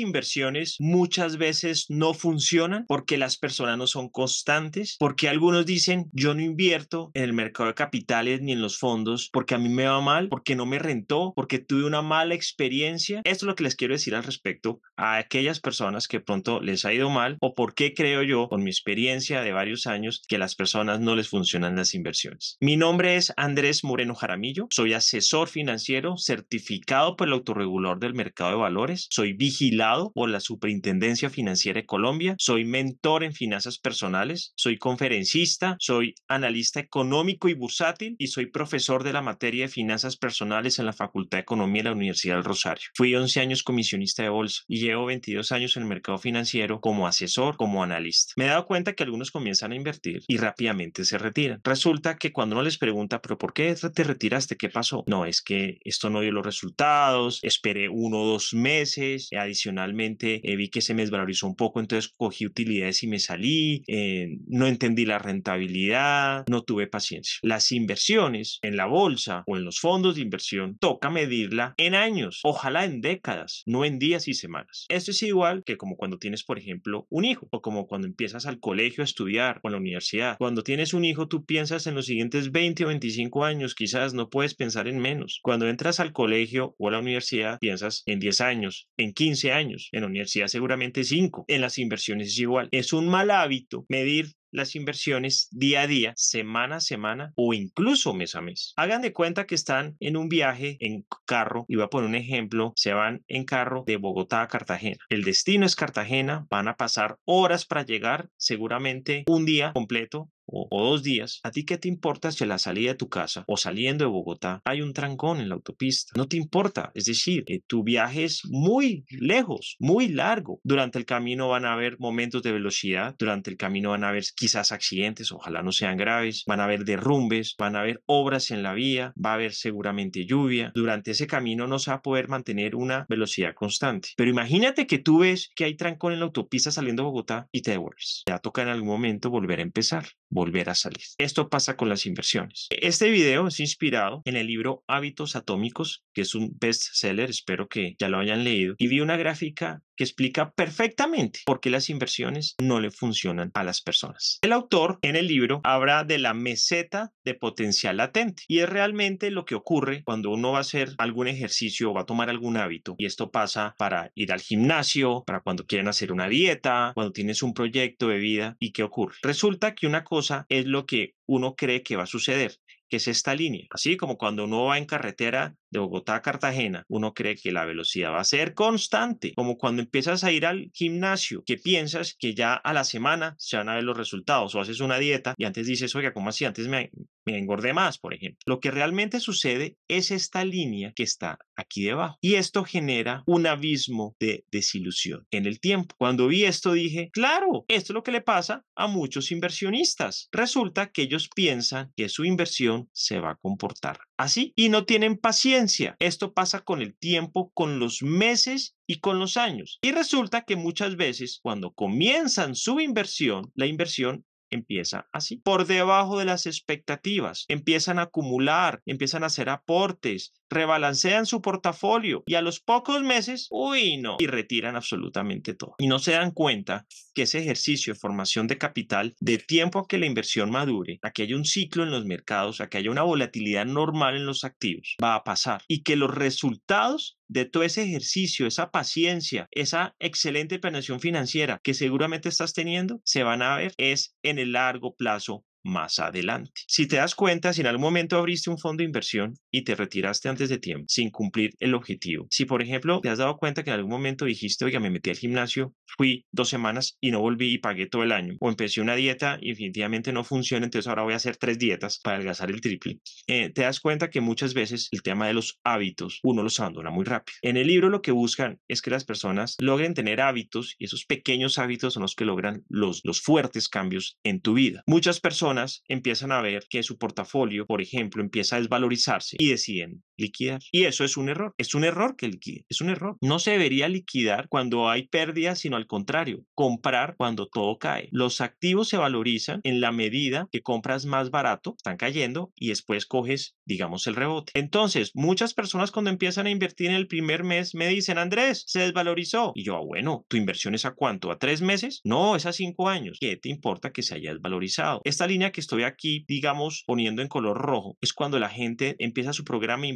inversiones muchas veces no funcionan porque las personas no son constantes, porque algunos dicen, yo no invierto en el mercado de capitales ni en los fondos porque a mí me va mal, porque no me rentó, porque tuve una mala experiencia. Esto es lo que les quiero decir al respecto a aquellas personas que pronto les ha ido mal o por qué creo yo, con mi experiencia de varios años, que a las personas no les funcionan las inversiones. Mi nombre es Andrés Moreno Jaramillo, soy asesor financiero certificado por el autorregulador del mercado de valores, soy vigilante o por la Superintendencia Financiera de Colombia, soy mentor en finanzas personales, soy conferencista, soy analista económico y bursátil y soy profesor de la materia de finanzas personales en la Facultad de Economía de la Universidad del Rosario. Fui 11 años comisionista de bolsa y llevo 22 años en el mercado financiero como asesor, como analista. Me he dado cuenta que algunos comienzan a invertir y rápidamente se retiran. Resulta que cuando uno les pregunta, pero ¿por qué te retiraste? ¿Qué pasó? No, es que esto no dio los resultados, esperé uno o dos meses, adicionalmente eh, vi que se me desvalorizó un poco, entonces cogí utilidades y me salí, eh, no entendí la rentabilidad, no tuve paciencia. Las inversiones en la bolsa o en los fondos de inversión toca medirla en años, ojalá en décadas, no en días y semanas. Esto es igual que como cuando tienes, por ejemplo, un hijo o como cuando empiezas al colegio a estudiar o a la universidad. Cuando tienes un hijo, tú piensas en los siguientes 20 o 25 años, quizás no puedes pensar en menos. Cuando entras al colegio o a la universidad, piensas en 10 años, en 15 años, en la universidad seguramente cinco, En las inversiones es igual. Es un mal hábito medir las inversiones día a día, semana a semana o incluso mes a mes. Hagan de cuenta que están en un viaje en carro, y voy a poner un ejemplo, se van en carro de Bogotá a Cartagena. El destino es Cartagena, van a pasar horas para llegar, seguramente un día completo o, dos días, ¿a ti qué te importa si a la salida de tu casa o saliendo de Bogotá hay un trancón en la autopista? No te importa. Es decir, eh, tu viaje es muy lejos, muy largo. Durante el camino van a haber momentos de velocidad, durante el camino van a haber quizás accidentes, ojalá no sean graves, van a haber derrumbes, van a haber obras en la vía, va a haber seguramente lluvia. Durante ese camino no se va a poder mantener una velocidad constante. Pero imagínate que tú ves que hay trancón en la autopista saliendo de Bogotá y te devuelves. Ya toca en algún momento volver a empezar volver a salir. Esto pasa con las inversiones. Este video es inspirado en el libro Hábitos Atómicos, que es un bestseller, espero que ya lo hayan leído, y vi una gráfica que explica perfectamente por qué las inversiones no le funcionan a las personas. El autor en el libro habla de la meseta de potencial latente y es realmente lo que ocurre cuando uno va a hacer algún ejercicio o va a tomar algún hábito y esto pasa para ir al gimnasio, para cuando quieren hacer una dieta, cuando tienes un proyecto de vida y qué ocurre. Resulta que una cosa es lo que uno cree que va a suceder, que es esta línea. Así como cuando uno va en carretera de Bogotá a Cartagena, uno cree que la velocidad va a ser constante, como cuando empiezas a ir al gimnasio, que piensas que ya a la semana se van a ver los resultados, o haces una dieta y antes dices, oiga, ¿cómo así? Antes me, me engordé más, por ejemplo. Lo que realmente sucede es esta línea que está aquí debajo. Y esto genera un abismo de desilusión en el tiempo. Cuando vi esto dije, claro, esto es lo que le pasa a muchos inversionistas. Resulta que ellos piensan que su inversión se va a comportar así y no tienen paciencia esto pasa con el tiempo, con los meses y con los años. Y resulta que muchas veces cuando comienzan su inversión, la inversión empieza así, por debajo de las expectativas, empiezan a acumular, empiezan a hacer aportes, rebalancean su portafolio y a los pocos meses, uy, no, y retiran absolutamente todo. Y no se dan cuenta que ese ejercicio de formación de capital, de tiempo a que la inversión madure, a que haya un ciclo en los mercados, a que haya una volatilidad normal en los activos, va a pasar y que los resultados de todo ese ejercicio, esa paciencia, esa excelente planeación financiera que seguramente estás teniendo, se van a ver es en el largo plazo más adelante. Si te das cuenta, si en algún momento abriste un fondo de inversión y te retiraste antes de tiempo sin cumplir el objetivo, si por ejemplo te has dado cuenta que en algún momento dijiste, oiga, me metí al gimnasio, fui dos semanas y no volví y pagué todo el año, o empecé una dieta y definitivamente no funciona, entonces ahora voy a hacer tres dietas para adelgazar el triple, eh, te das cuenta que muchas veces el tema de los hábitos uno los abandona muy rápido. En el libro lo que buscan es que las personas logren tener hábitos y esos pequeños hábitos son los que logran los, los fuertes cambios en tu vida. Muchas personas empiezan a ver que su portafolio, por ejemplo, empieza a desvalorizarse y deciden liquidar. Y eso es un error. Es un error que liquide. Es un error. No se debería liquidar cuando hay pérdidas, sino al contrario, comprar cuando todo cae. Los activos se valorizan en la medida que compras más barato, están cayendo y después coges, digamos, el rebote. Entonces, muchas personas cuando empiezan a invertir en el primer mes me dicen, Andrés, se desvalorizó. Y yo, ah, bueno, ¿tu inversión es a cuánto? ¿A tres meses? No, es a cinco años. ¿Qué te importa que se haya desvalorizado? Esta línea que estoy aquí, digamos, poniendo en color rojo, es cuando la gente empieza su programa de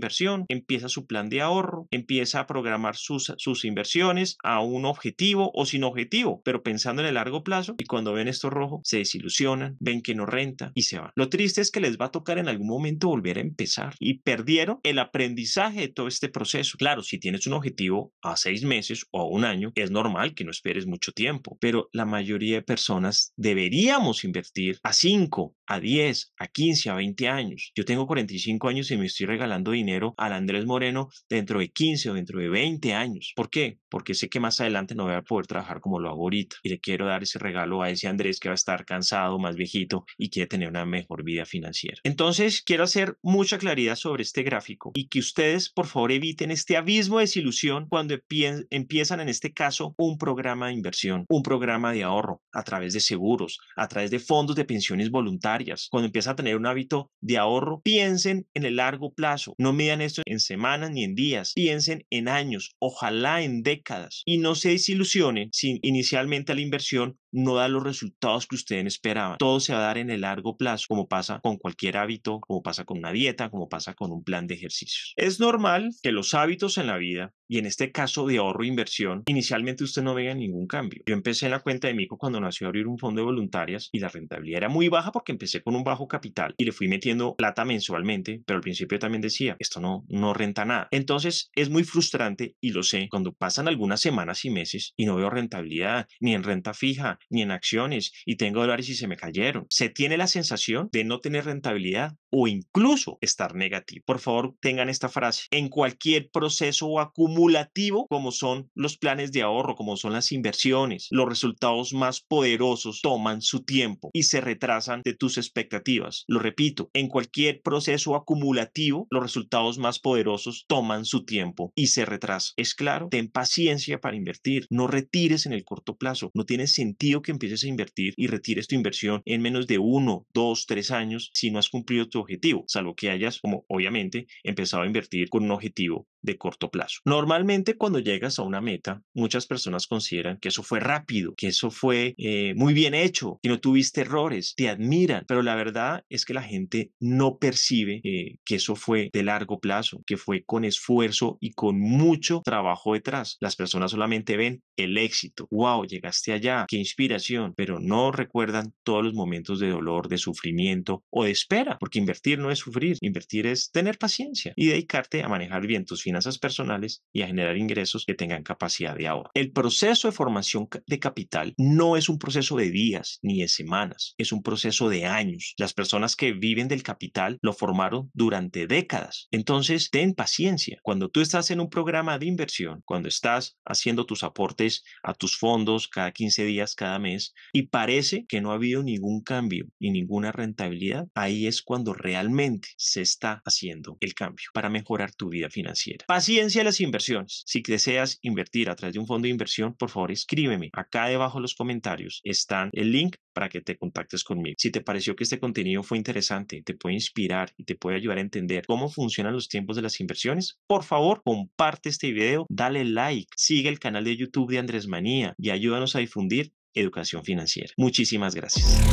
empieza su plan de ahorro, empieza a programar sus, sus inversiones a un objetivo o sin objetivo, pero pensando en el largo plazo y cuando ven esto rojo se desilusionan, ven que no renta y se van. Lo triste es que les va a tocar en algún momento volver a empezar y perdieron el aprendizaje de todo este proceso. Claro, si tienes un objetivo a seis meses o a un año, es normal que no esperes mucho tiempo, pero la mayoría de personas deberíamos invertir a 5, a 10, a 15, a 20 años. Yo tengo 45 años y me estoy regalando dinero al Andrés Moreno dentro de 15 o dentro de 20 años. ¿Por qué? Porque sé que más adelante no voy a poder trabajar como lo hago ahorita y le quiero dar ese regalo a ese Andrés que va a estar cansado, más viejito y quiere tener una mejor vida financiera. Entonces, quiero hacer mucha claridad sobre este gráfico y que ustedes, por favor, eviten este abismo de desilusión cuando empiezan, en este caso, un programa de inversión, un programa de ahorro a través de seguros, a través de fondos de pensiones voluntarias. Cuando empiezan a tener un hábito de ahorro, piensen en el largo plazo. No me esto en semanas ni en días, piensen en años, ojalá en décadas y no se desilusionen sin inicialmente la inversión no da los resultados que ustedes esperaban. Todo se va a dar en el largo plazo, como pasa con cualquier hábito, como pasa con una dieta, como pasa con un plan de ejercicios. Es normal que los hábitos en la vida y en este caso de ahorro e inversión, inicialmente usted no vea ningún cambio. Yo empecé en la cuenta de Mico cuando nació a abrir un fondo de voluntarias y la rentabilidad era muy baja porque empecé con un bajo capital y le fui metiendo plata mensualmente, pero al principio también decía, esto no, no renta nada. Entonces es muy frustrante y lo sé, cuando pasan algunas semanas y meses y no veo rentabilidad, ni en renta fija, ni en acciones y tengo dólares y se me cayeron. Se tiene la sensación de no tener rentabilidad o incluso estar negativo. Por favor, tengan esta frase. En cualquier proceso acumulativo, como son los planes de ahorro, como son las inversiones, los resultados más poderosos toman su tiempo y se retrasan de tus expectativas. Lo repito, en cualquier proceso acumulativo, los resultados más poderosos toman su tiempo y se retrasan. Es claro, ten paciencia para invertir. No retires en el corto plazo. No tiene sentido que empieces a invertir y retires tu inversión en menos de uno, dos, tres años si no has cumplido tu objetivo, salvo que hayas, como obviamente, empezado a invertir con un objetivo de corto plazo. Normalmente cuando llegas a una meta, muchas personas consideran que eso fue rápido, que eso fue eh, muy bien hecho, que no tuviste errores, te admiran, pero la verdad es que la gente no percibe eh, que eso fue de largo plazo, que fue con esfuerzo y con mucho trabajo detrás. Las personas solamente ven el éxito, wow, llegaste allá, qué inspiración, pero no recuerdan todos los momentos de dolor, de sufrimiento o de espera, porque invertir no es sufrir, invertir es tener paciencia y dedicarte a manejar bien tus finanzas personales y a generar ingresos que tengan capacidad de ahorro. El proceso de formación de capital no es un proceso de días ni de semanas, es un proceso de años. Las personas que viven del capital lo formaron durante décadas. Entonces, ten paciencia. Cuando tú estás en un programa de inversión, cuando estás haciendo tus aportes a tus fondos cada 15 días, cada mes, y parece que no ha habido ningún cambio y ninguna rentabilidad, ahí es cuando realmente se está haciendo el cambio para mejorar tu vida financiera. Paciencia en las inversiones. Si deseas invertir a través de un fondo de inversión, por favor escríbeme. Acá debajo en los comentarios están el link para que te contactes conmigo. Si te pareció que este contenido fue interesante, te puede inspirar y te puede ayudar a entender cómo funcionan los tiempos de las inversiones, por favor comparte este video, dale like, sigue el canal de YouTube de Andrés Manía y ayúdanos a difundir educación financiera. Muchísimas gracias.